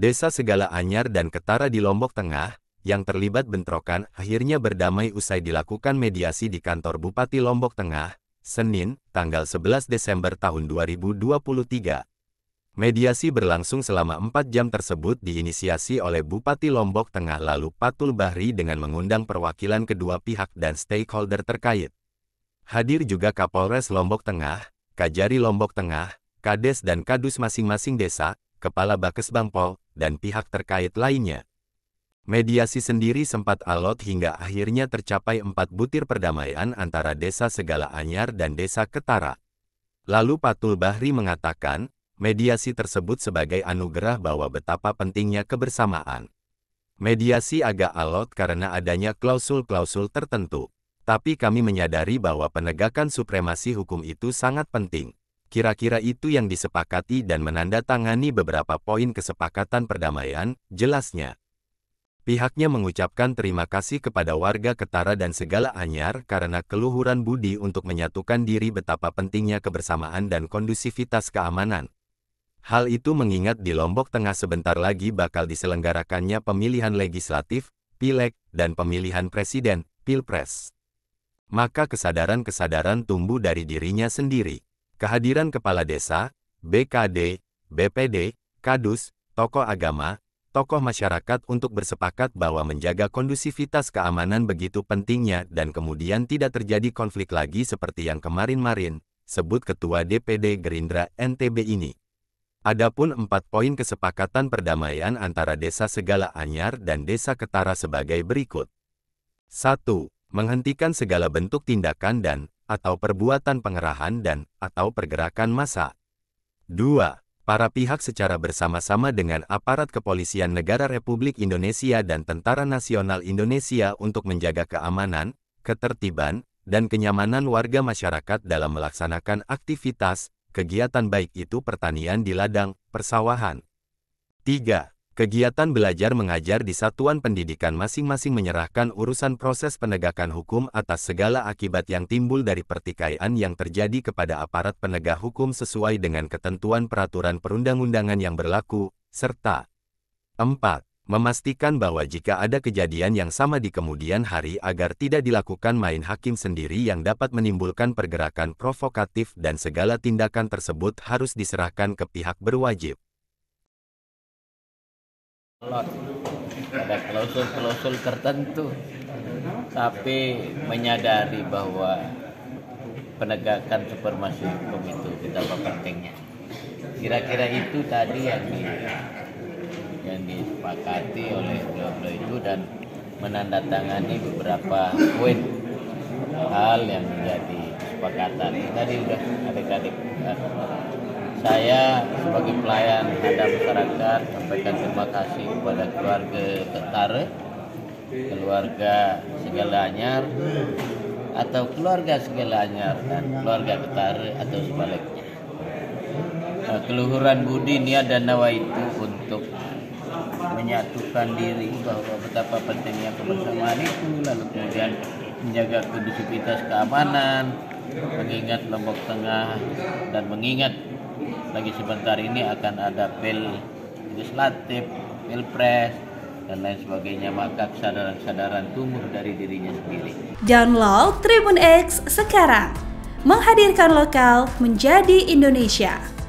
Desa Segala Anyar dan Ketara di Lombok Tengah, yang terlibat bentrokan akhirnya berdamai usai dilakukan mediasi di kantor Bupati Lombok Tengah, Senin, tanggal 11 Desember tahun 2023. Mediasi berlangsung selama 4 jam tersebut diinisiasi oleh Bupati Lombok Tengah lalu Patul Bahri dengan mengundang perwakilan kedua pihak dan stakeholder terkait. Hadir juga Kapolres Lombok Tengah, Kajari Lombok Tengah, Kades dan Kadus masing-masing desa, Kepala Bakes Bangpol, dan pihak terkait lainnya. Mediasi sendiri sempat alot hingga akhirnya tercapai empat butir perdamaian antara desa Segala Anyar dan desa Ketara. Lalu Patul Bahri mengatakan, mediasi tersebut sebagai anugerah bahwa betapa pentingnya kebersamaan. Mediasi agak alot karena adanya klausul-klausul tertentu. Tapi kami menyadari bahwa penegakan supremasi hukum itu sangat penting kira-kira itu yang disepakati dan menandatangani beberapa poin kesepakatan perdamaian, jelasnya. Pihaknya mengucapkan terima kasih kepada warga Ketara dan segala anyar karena keluhuran budi untuk menyatukan diri betapa pentingnya kebersamaan dan kondusivitas keamanan. Hal itu mengingat di Lombok Tengah sebentar lagi bakal diselenggarakannya pemilihan legislatif, pileg, dan pemilihan presiden, pilpres. Maka kesadaran-kesadaran tumbuh dari dirinya sendiri. Kehadiran kepala desa, BKD, BPD, Kadus, tokoh agama, tokoh masyarakat untuk bersepakat bahwa menjaga kondusivitas keamanan begitu pentingnya dan kemudian tidak terjadi konflik lagi seperti yang kemarin-marin, sebut Ketua DPD Gerindra NTB ini. Adapun empat poin kesepakatan perdamaian antara Desa Segala Anyar dan Desa Ketara sebagai berikut. 1. Menghentikan segala bentuk tindakan dan atau perbuatan pengerahan dan atau pergerakan massa. 2. Para pihak secara bersama-sama dengan aparat kepolisian negara Republik Indonesia dan Tentara Nasional Indonesia untuk menjaga keamanan, ketertiban, dan kenyamanan warga masyarakat dalam melaksanakan aktivitas, kegiatan baik itu pertanian di ladang, persawahan. 3. Kegiatan belajar mengajar di satuan pendidikan masing-masing menyerahkan urusan proses penegakan hukum atas segala akibat yang timbul dari pertikaian yang terjadi kepada aparat penegak hukum sesuai dengan ketentuan peraturan perundang-undangan yang berlaku, serta 4. Memastikan bahwa jika ada kejadian yang sama di kemudian hari agar tidak dilakukan main hakim sendiri yang dapat menimbulkan pergerakan provokatif dan segala tindakan tersebut harus diserahkan ke pihak berwajib ada klausul-klausul tertentu tapi menyadari bahwa penegakan supremasi hukum itu betapa pentingnya kira-kira itu tadi yang di, yang disepakati oleh beliau itu dan menandatangani beberapa poin hal yang menjadi kesepakatan tadi sudah adik-adik eh, saya sebagai pelayan ada masyarakat sampaikan terima kasih kepada keluarga Ketare, keluarga Segala Anyar, atau keluarga Segala Anyar dan keluarga Ketare atau sebaliknya. Eh, keluhuran budi niat dan nawa itu untuk menyatukan diri bahwa betapa pentingnya kebersamaan itu lalu kemudian menjaga kondusivitas keamanan mengingat Lombok Tengah dan mengingat lagi sebentar ini akan ada pil legislatif, pilpres, dan lain sebagainya maka kesadaran-kesadaran tumbuh dari dirinya sendiri. Download Tribun X sekarang menghadirkan lokal menjadi Indonesia.